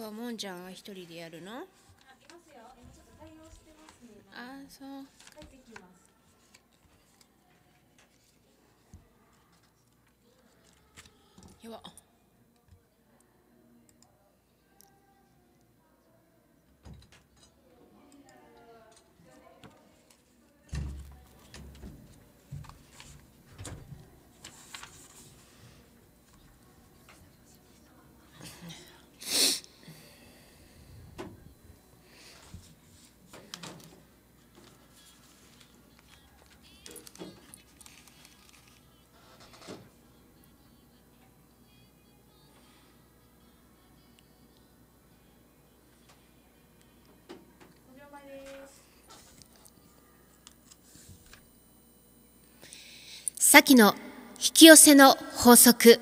今日はもんちゃんは一人でやるのあ、ね、そう。やば。先の引き寄せの法則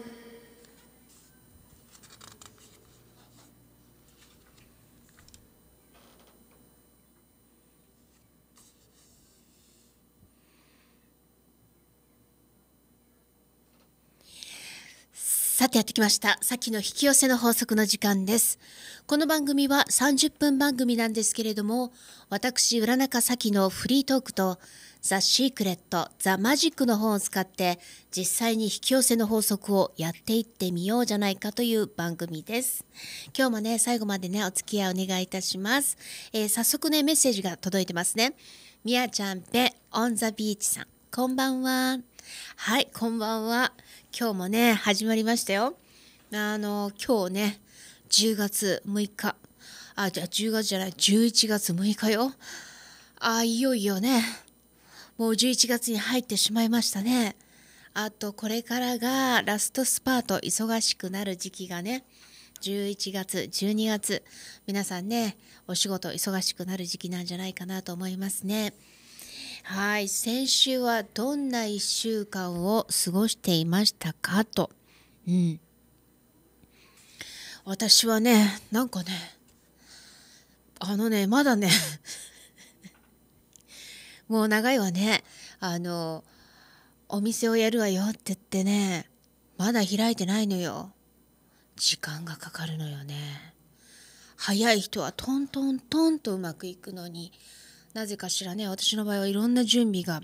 やってきました。さっきの引き寄せの法則の時間です。この番組は30分番組なんですけれども、私、浦中咲のフリートークと、ザ・シークレット・ザ・マジックの本を使って、実際に引き寄せの法則をやっていってみようじゃないかという番組です。今日もね、最後までね、お付き合いお願いいたします。えー、早速ね、メッセージが届いてますね。みやちゃんぺ、オン・ザ・ビーチさん、こんばんは。はい、こんばんは。今日もね、始まりましたよ。あの、今日ね、10月6日。あ、じゃあ10月じゃない、11月6日よ。あ、いよいよね、もう11月に入ってしまいましたね。あと、これからがラストスパート、忙しくなる時期がね、11月、12月、皆さんね、お仕事忙しくなる時期なんじゃないかなと思いますね。はい、先週はどんな1週間を過ごしていましたかと。うん。私はね、なんかね、あのね、まだね もう長いわね。あの、お店をやるわよって言ってね、まだ開いてないのよ。時間がかかるのよね。早い人はトントントンとうまくいくのに。なぜかしらね私の場合はいろんな準備が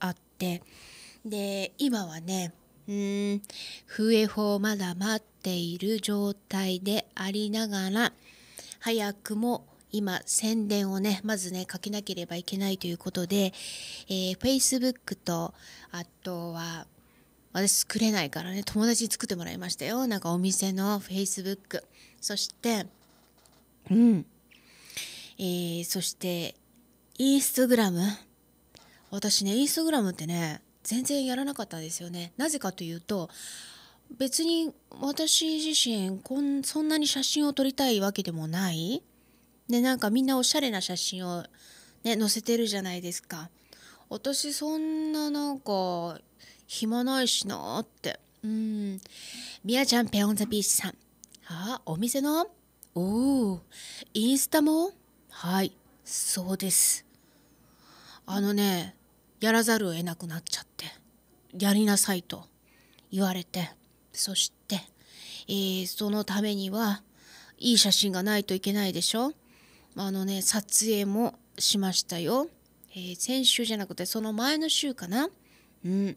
あってで今はねうん笛法まだ待っている状態でありながら早くも今宣伝をねまずね書けなければいけないということで、えー、Facebook とあとは私作れないからね友達に作ってもらいましたよなんかお店の Facebook そしてうん、えー、そしてインストグラム私ねインストグラムってね全然やらなかったんですよねなぜかというと別に私自身こんそんなに写真を撮りたいわけでもないでなんかみんなおしゃれな写真をね載せてるじゃないですか私そんななんか暇ないしなってうんみやちゃんペオンザビーチさんあお店のおおインスタもはいそうですあのねやらざるを得なくなっちゃってやりなさいと言われてそして、えー、そのためにはいい写真がないといけないでしょあのね撮影もしましたよ、えー、先週じゃなくてその前の週かなうん、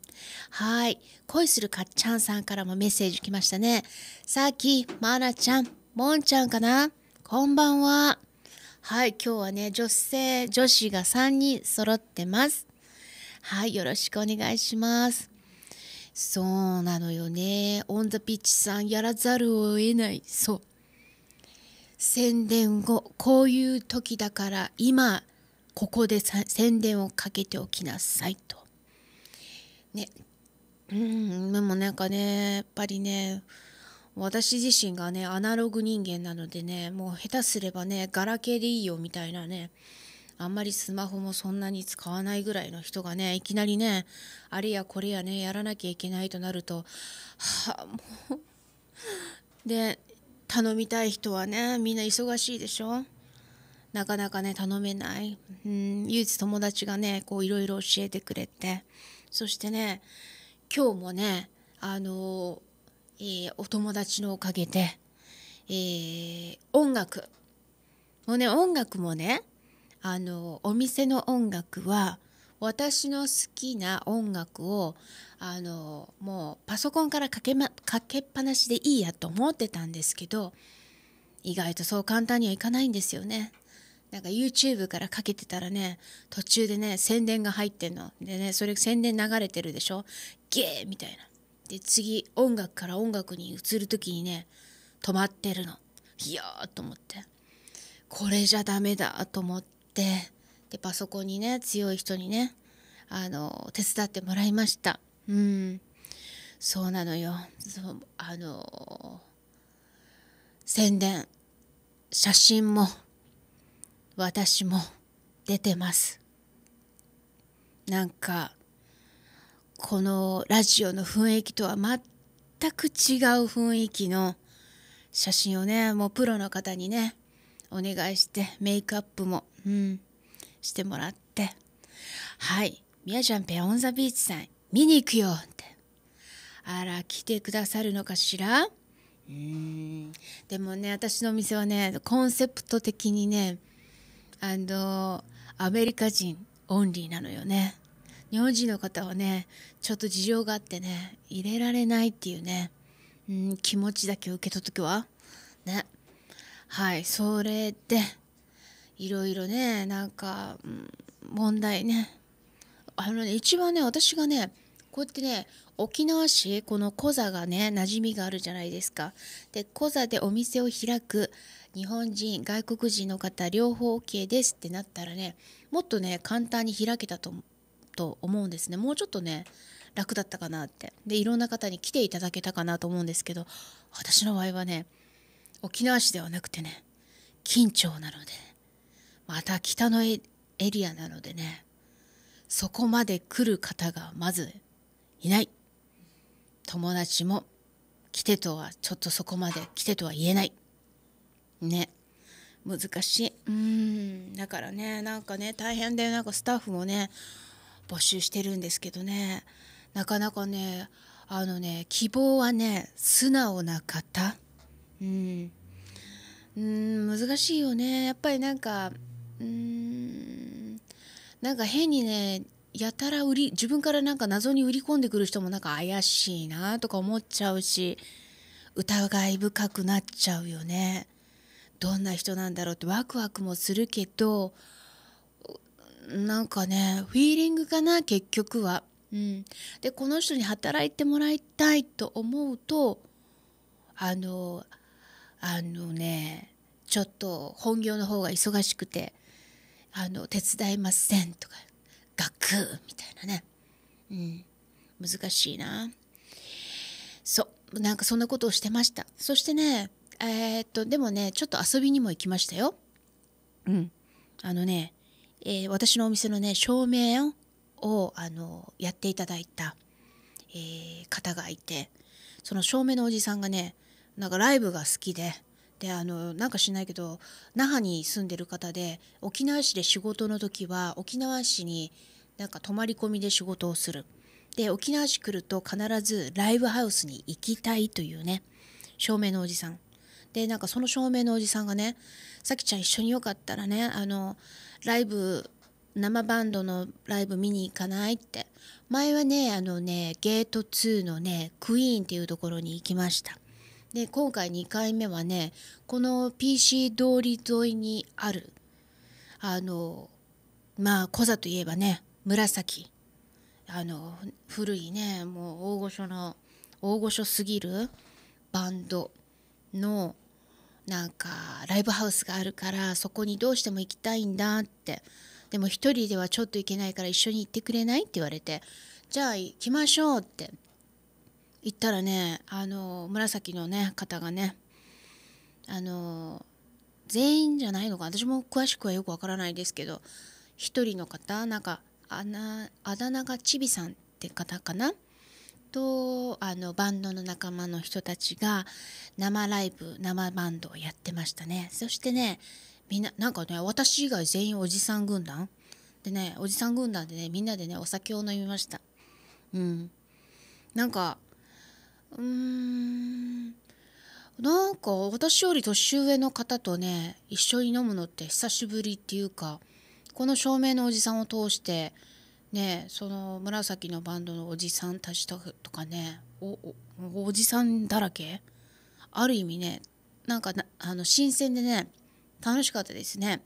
はい恋するかっちゃんさんからもメッセージ来ましたねさっきまなちゃんもんちゃんかなこんばんははい今日はね女性女子が3人揃ってますはいよろしくお願いしますそうなのよねオン・ザ・ピッチさんやらざるを得ないそう宣伝後こういう時だから今ここで宣伝をかけておきなさいとねうんでもなんかねやっぱりね私自身がねアナログ人間なのでねもう下手すればねガラケーでいいよみたいなねあんまりスマホもそんなに使わないぐらいの人がねいきなりねあれやこれやねやらなきゃいけないとなるとはあもうで頼みたい人はねみんな忙しいでしょなかなかね頼めないうん唯一友達がねこういろいろ教えてくれてそしてね今日もねあのーえー、お友達のおかげで、えー、音楽もうね音楽もねあのお店の音楽は私の好きな音楽をあのもうパソコンからかけ,、ま、かけっぱなしでいいやと思ってたんですけど意外とそう簡単にはいかないんですよね。なんか YouTube からかけてたらね途中でね宣伝が入ってんのでねそれ宣伝流れてるでしょゲーみたいなで次音楽から音楽に移る時にね止まってるのいやーと思ってこれじゃダメだと思ってでパソコンにね強い人にねあの手伝ってもらいましたうんそうなのよそうあの宣伝写真も私も出てますなんかこのラジオの雰囲気とは全く違う雰囲気の写真をねもうプロの方にねお願いしてメイクアップも、うん、してもらってはい「みやちゃんペアオン・ザ・ビーチさん見に行くよ」ってあら来てくださるのかしらうんでもね私のお店はねコンセプト的にねあのアメリカ人オンリーなのよね日本人の方はねちょっと事情があってね入れられないっていうね、うん、気持ちだけ受け取っとくわねはいそれでいろいろねなんか、うん、問題ねあのね一番ね私がねこうやってね沖縄市このコザがね馴染みがあるじゃないですかでコザでお店を開く日本人外国人の方両方 OK ですってなったらねもっとね簡単に開けたとと思うんですねもうちょっとね楽だったかなってでいろんな方に来ていただけたかなと思うんですけど私の場合はね沖縄市ではなくてね緊張なのでまた北のエリアなのでねそこまで来る方がまずいない友達も来てとはちょっとそこまで来てとは言えないね難しいうんだからねなんかね大変でなんかスタッフもね募集してるんですけどねなかなかねあのね希望はね素直な方うんうん難しいよねやっぱりなんかうんなんか変にねやたら売り自分からなんか謎に売り込んでくる人もなんか怪しいなとか思っちゃうし疑い深くなっちゃうよねどんな人なんだろうってワクワクもするけどなんかねフィーリングかな結局は。うん、でこの人に働いてもらいたいと思うとあのあのねちょっと本業の方が忙しくて「あの手伝いません」とか「ガクみたいなね、うん、難しいなそうなんかそんなことをしてましたそしてねえー、っとでもねちょっと遊びにも行きましたようんあのねえー、私のお店のね照明をあのやっていただいた、えー、方がいてその照明のおじさんがねなんかライブが好きで。であのなんかしないけど那覇に住んでる方で沖縄市で仕事の時は沖縄市になんか泊まり込みで仕事をするで沖縄市来ると必ずライブハウスに行きたいというね照明のおじさんでなんかその照明のおじさんがね「さきちゃん一緒によかったらねあのライブ生バンドのライブ見に行かないって前はねあのねゲート2のねクイーンっていうところに行きましたで今回2回目はねこの PC 通り沿いにあるあのまあコザといえばね紫あの古いねもう大御所の大御所すぎるバンドのなんかライブハウスがあるからそこにどうしても行きたいんだってでも1人ではちょっと行けないから一緒に行ってくれないって言われてじゃあ行きましょうって行ったらねあの紫のね方がねあの全員じゃないのか私も詳しくはよくわからないですけど1人の方なんかあなあだ名がちびさんって方かなとあのバンドの仲間の人たちが生ライブ生バンドをやってましたねそしてねみんななんかね私以外全員おじさん軍団でねおじさん軍団でねみんなでねお酒を飲みましたうんなんかうーんなんか私より年上の方とね一緒に飲むのって久しぶりっていうかこの照明のおじさんを通してねその紫のバンドのおじさんたちとかねおじさんだらけある意味ねなんかあの新鮮でね楽しかったですね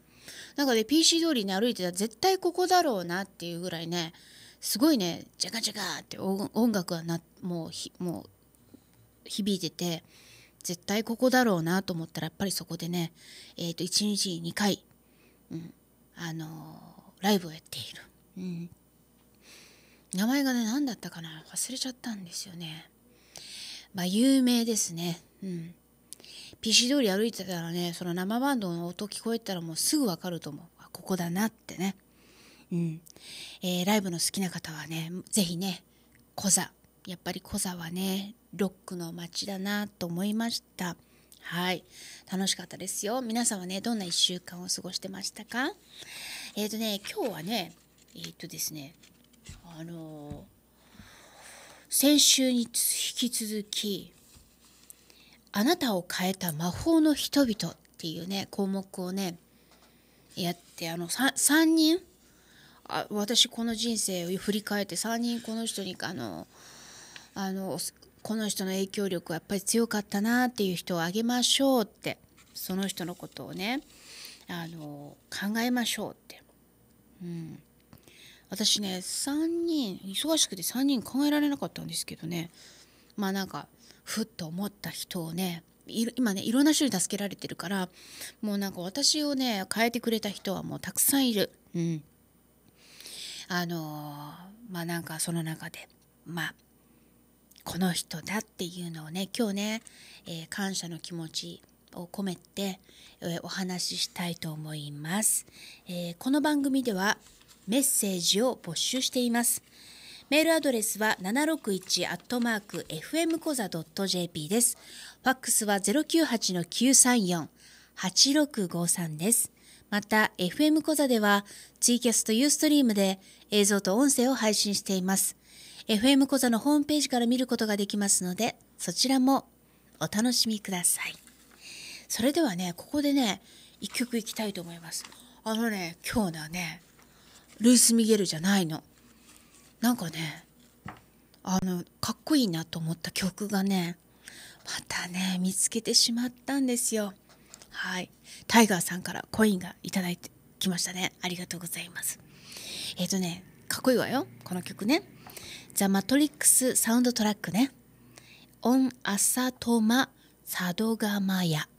なんかね PC 通りに歩いてたら絶対ここだろうなっていうぐらいねすごいねジャカジャカって音楽がなもうひもう響いてて絶対ここだろうなと思ったらやっぱりそこでねえっ、ー、と1日2回、うん、あのー、ライブをやっている。うん名前がね何だったかな忘れちゃったんですよねまあ有名ですねうん PC 通り歩いてたらねその生バンドの音聞こえたらもうすぐ分かると思うここだなってねうん、えー、ライブの好きな方はね是非ねコザやっぱりコザはねロックの街だなと思いましたはい楽しかったですよ皆さんはねどんな1週間を過ごしてましたかえっ、ー、とね今日はねえっ、ー、とですねあの先週に引き続き「あなたを変えた魔法の人々」っていうね項目をねやってあの 3, 3人あ私この人生を振り返って3人この人にあのあのこの人の影響力はやっぱり強かったなっていう人をあげましょうってその人のことをねあの考えましょうって、うん、私ね3人忙しくて3人考えられなかったんですけどねまあなんかふっと思った人をね今ねいろんな人に助けられてるからもうなんか私をね変えてくれた人はもうたくさんいる。うん、あのー、まあなんかその中でまあこの人だっていうのをね今日ね、えー、感謝の気持ちを込めて、えー、お話ししたいと思います、えー、この番組ではメッセージを募集しています。メールアドレスは761アットマーク FM コザ .jp です。ファックスは098の934-8653です。また、FM コザではツイキャストユーストリームで映像と音声を配信しています。FM コザのホームページから見ることができますので、そちらもお楽しみください。それではね、ここでね、一曲いきたいと思います。あのね、今日のね、ルース・ミゲルじゃないの。なんかねあのかっこいいなと思った曲がねまたね見つけてしまったんですよ。はいタイガーさんからコインがいいてきましたねありがとうございます。えっ、ー、とねかっこいいわよこの曲ね。ザ・マトリックスサウンドトラックね。オン・アサトマ・サドガマヤ。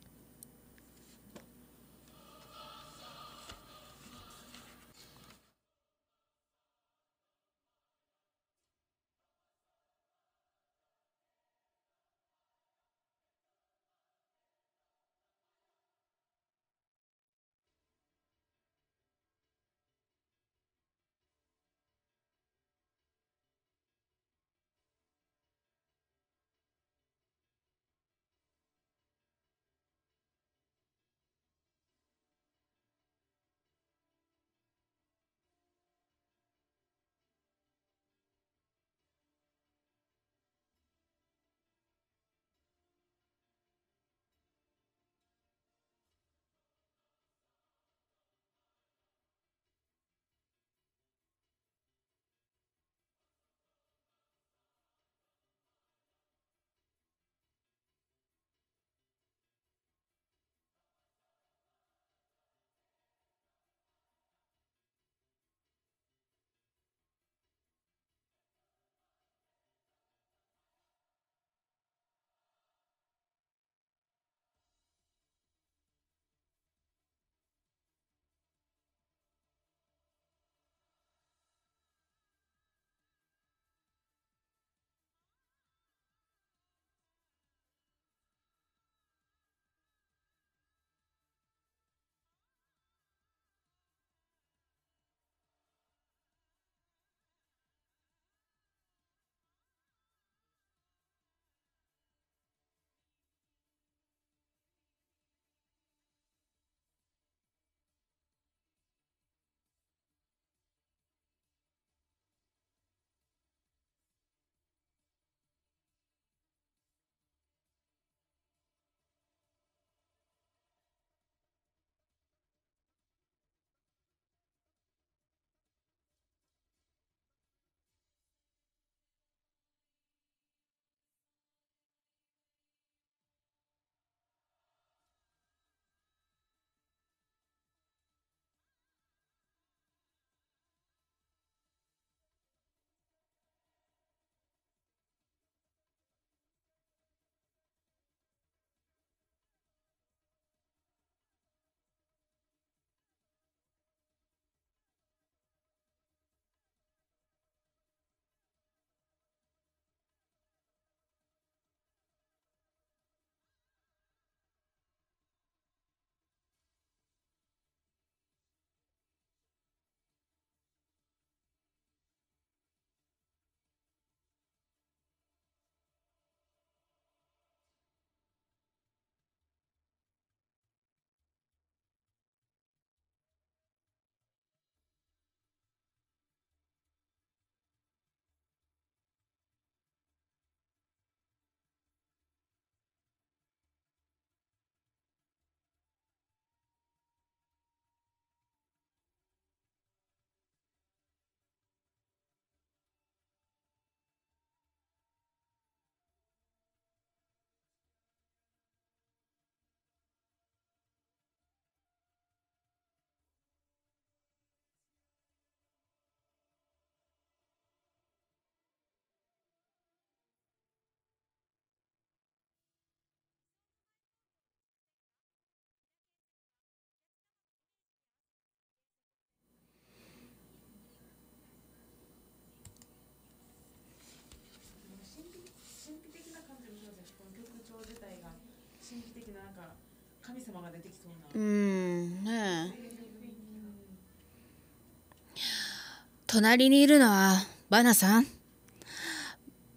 隣にいるのはバナさん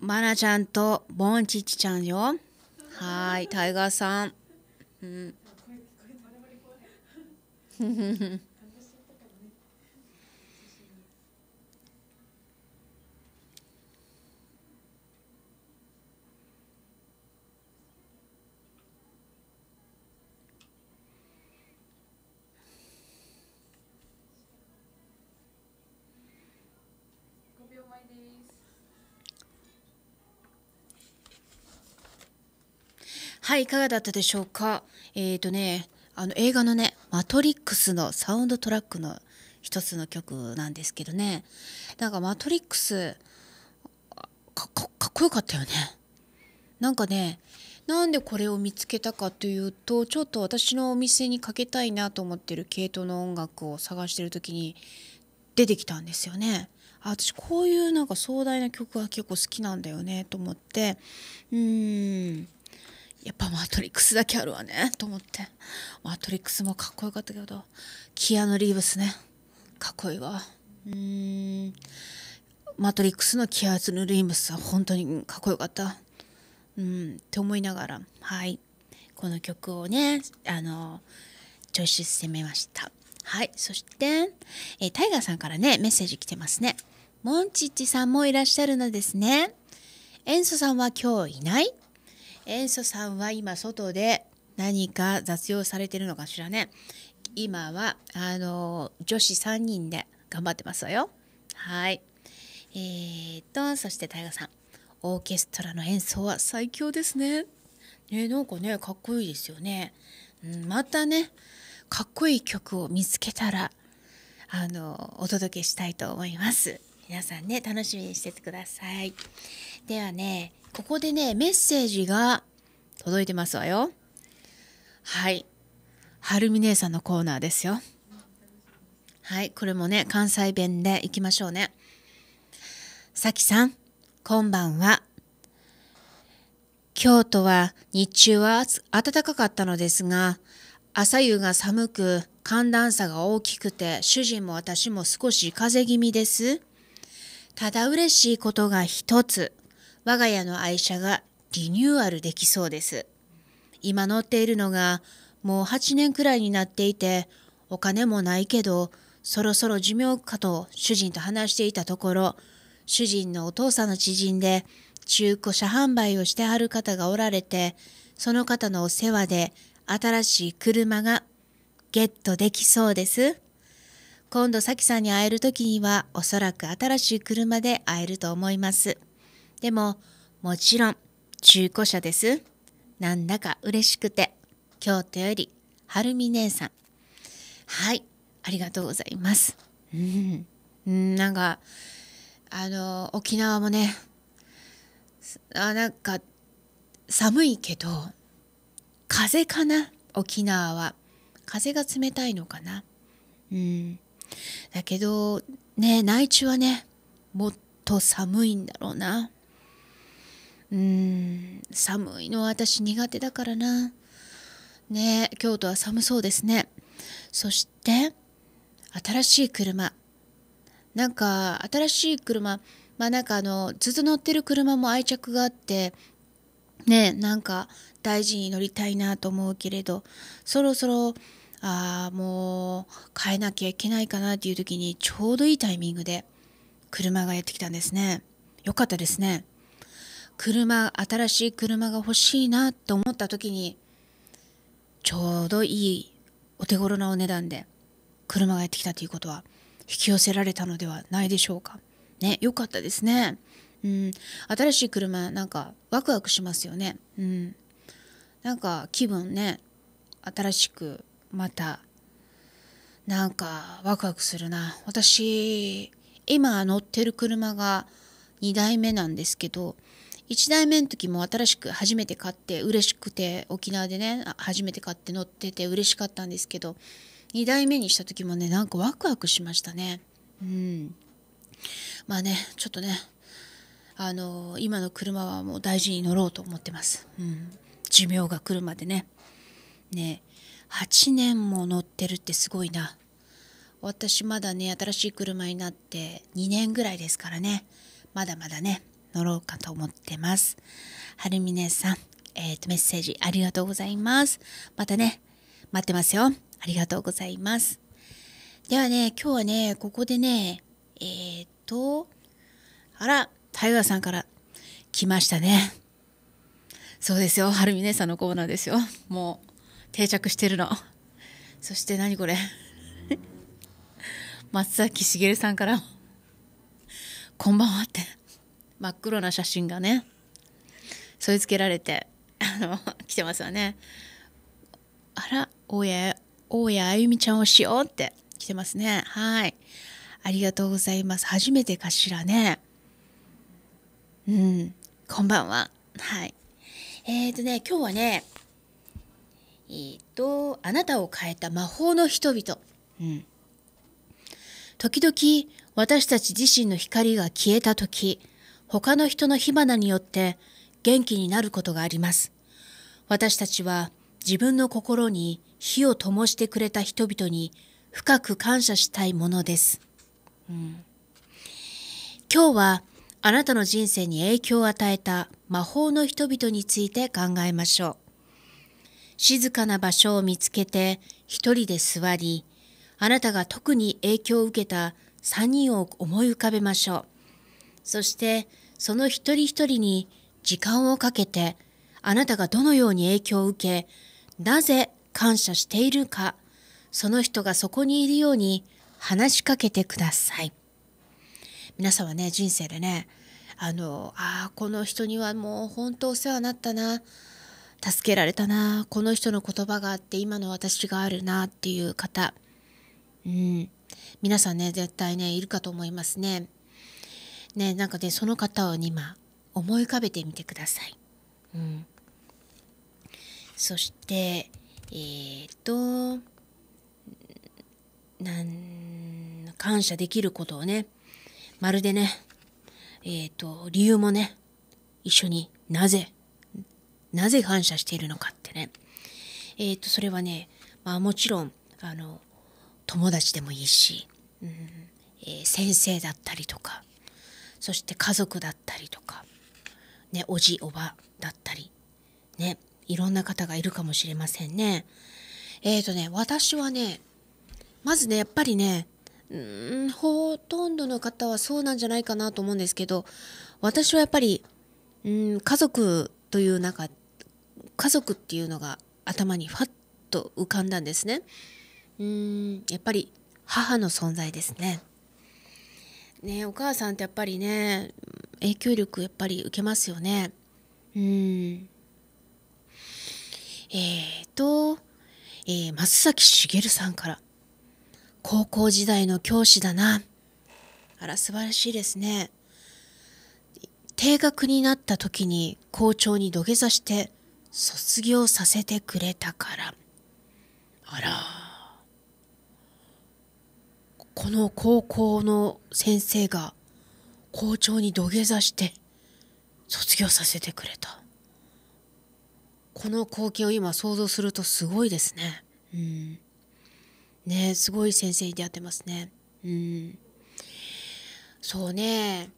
バナちゃんとボンチッチちゃんよはいタイガーさん、うんはい、いかがだったでしょうか。えっ、ー、とね、あの映画のね、マトリックスのサウンドトラックの一つの曲なんですけどね。なんかマトリックス、かかっこよかったよね。なんかね、なんでこれを見つけたかというと、ちょっと私のお店にかけたいなと思ってる系統の音楽を探してる時に出てきたんですよね。あ私こういうなんか壮大な曲が結構好きなんだよねと思ってうーんやっぱマトリックスだけあるわねと思ってマトリックスもかっこよかったけどキアヌ・リーブスねかっこいいわうんマトリックスのキアヌ・リーブスは本当にかっこよかったうんって思いながらはいこの曲をねあのチョイスしてみましたはいそして、えー、タイガーさんからねメッセージ来てますねモンチッチさんもいらっしゃるのですねエンソさんは今日いない塩素さんは今外で何か雑用されてるのかしらね今はあの女子3人で頑張ってますわよはいえー、っとそして大河さんオーケストラの演奏は最強ですねねなんかねかっこいいですよね、うん、またねかっこいい曲を見つけたらあのお届けしたいと思います皆さんね楽しみにしててくださいではねここでね、メッセージが届いてますわよ。はい。はるみ姉さんのコーナーですよ。はい、これもね、関西弁でいきましょうね。さきさん、こんばんは。京都は日中は暖かかったのですが、朝夕が寒く寒暖差が大きくて主人も私も少し風邪気味です。ただ嬉しいことが一つ我が家の愛車がリニューアルできそうです。今乗っているのがもう8年くらいになっていて、お金もないけど、そろそろ寿命かと主人と話していたところ、主人のお父さんの知人で中古車販売をしてはる方がおられて、その方のお世話で新しい車がゲットできそうです。今度さきさんに会える時にはおそらく新しい車で会えると思います。でも、もちろん、中古車です。なんだか嬉しくて、京都より、はるみ姉さん。はい、ありがとうございます。うん、なんか、あの、沖縄もね、あなんか、寒いけど、風かな、沖縄は。風が冷たいのかな。うん。だけど、ね、内地はね、もっと寒いんだろうな。うーん寒いのは私苦手だからなね京都は寒そうですねそして新しい車なんか新しい車まあなんかあのずっと乗ってる車も愛着があってねなんか大事に乗りたいなと思うけれどそろそろあもう変えなきゃいけないかなっていう時にちょうどいいタイミングで車がやってきたんですねよかったですね。車新しい車が欲しいなと思った時にちょうどいいお手頃なお値段で車がやってきたということは引き寄せられたのではないでしょうか。ね、良かったですね。うん、新しい車なんかワクワクしますよね。うん、なんか気分ね新しくまたなんかワクワクするな私今乗ってる車が2台目なんですけど1代目の時も新しく初めて買って嬉しくて沖縄でね初めて買って乗ってて嬉しかったんですけど2代目にした時もねなんかワクワクしましたねうんまあねちょっとねあの今の車はもう大事に乗ろうと思ってます、うん、寿命が来るまでねね8年も乗ってるってすごいな私まだね新しい車になって2年ぐらいですからねまだまだね乗ろうかと思ってます。はるみねさん、えっ、ー、と、メッセージありがとうございます。またね、待ってますよ。ありがとうございます。ではね、今日はね、ここでね、えっ、ー、と、あら、タイガーさんから来ましたね。そうですよ、はるみ姉さんのコーナーですよ。もう、定着してるの。そして何これ。松崎しげるさんから、こんばんはって。真っ黒な写真がね添い付けられてあの 来てますわねあら大家大家あゆみちゃんをしようって来てますねはいありがとうございます初めてかしらねうんこんばんははいえっ、ー、とね今日はねえっ、ー、と「あなたを変えた魔法の人々」うん時々私たち自身の光が消えた時他の人の火花によって元気になることがあります。私たちは自分の心に火を灯してくれた人々に深く感謝したいものです。うん、今日はあなたの人生に影響を与えた魔法の人々について考えましょう。静かな場所を見つけて一人で座り、あなたが特に影響を受けた3人を思い浮かべましょう。そしてその一人一人に時間をかけてあなたがどのように影響を受け、なぜ感謝しているか、その人がそこにいるように話しかけてください。皆さんはね、人生でね、あの、ああ、この人にはもう本当お世話になったな、助けられたな、この人の言葉があって今の私があるなっていう方、うん、皆さんね、絶対ね、いるかと思いますね。ねなんかねその方を今思い浮かべてみてください。うん、そしてえー、っとなん感謝できることをねまるでねえー、っと理由もね一緒になぜなぜ感謝しているのかってねえー、っとそれはね、まあ、もちろんあの友達でもいいし、うんえー、先生だったりとかそして家族だったりとか、ね、おじおばだったり、ね、いろんな方がいるかもしれませんね。えっ、ー、とね、私はね、まずね、やっぱりね、んほとんどの方はそうなんじゃないかなと思うんですけど、私はやっぱり、うん家族という中、家族っていうのが頭にファッと浮かんだんですね。うんやっぱり母の存在ですね。ねお母さんってやっぱりね影響力やっぱり受けますよねうんえっ、ー、と、えー、松崎しげるさんから高校時代の教師だなあら素晴らしいですね定額になった時に校長に土下座して卒業させてくれたからあらこの高校の先生が校長に土下座して卒業させてくれたこの光景を今想像するとすごいですねうんねすごい先生に出会ってますねうんそうね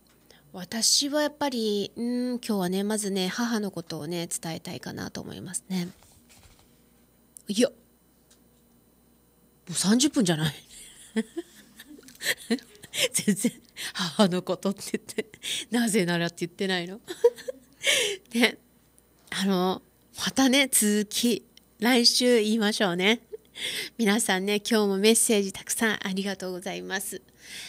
私はやっぱりうん今日はねまずね母のことをね伝えたいかなと思いますねいやもう30分じゃない 全然母のことって言ってなぜならって言ってないの ねあのまたね続き来週言いましょうね皆さんね今日もメッセージたくさんありがとうございます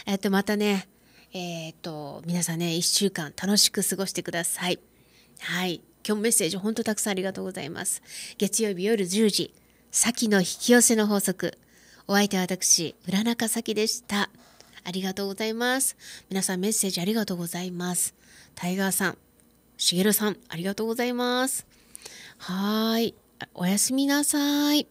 えっとまたねえっと皆さんね1週間楽しく過ごしてくださいはい今日もメッセージ本当たくさんありがとうございます月曜日夜10時先の引き寄せの法則お相手は私浦中咲でした。ありがとうございます。皆さんメッセージありがとうございます。タイガーさん、しげるさん、ありがとうございます。はーい。おやすみなさい。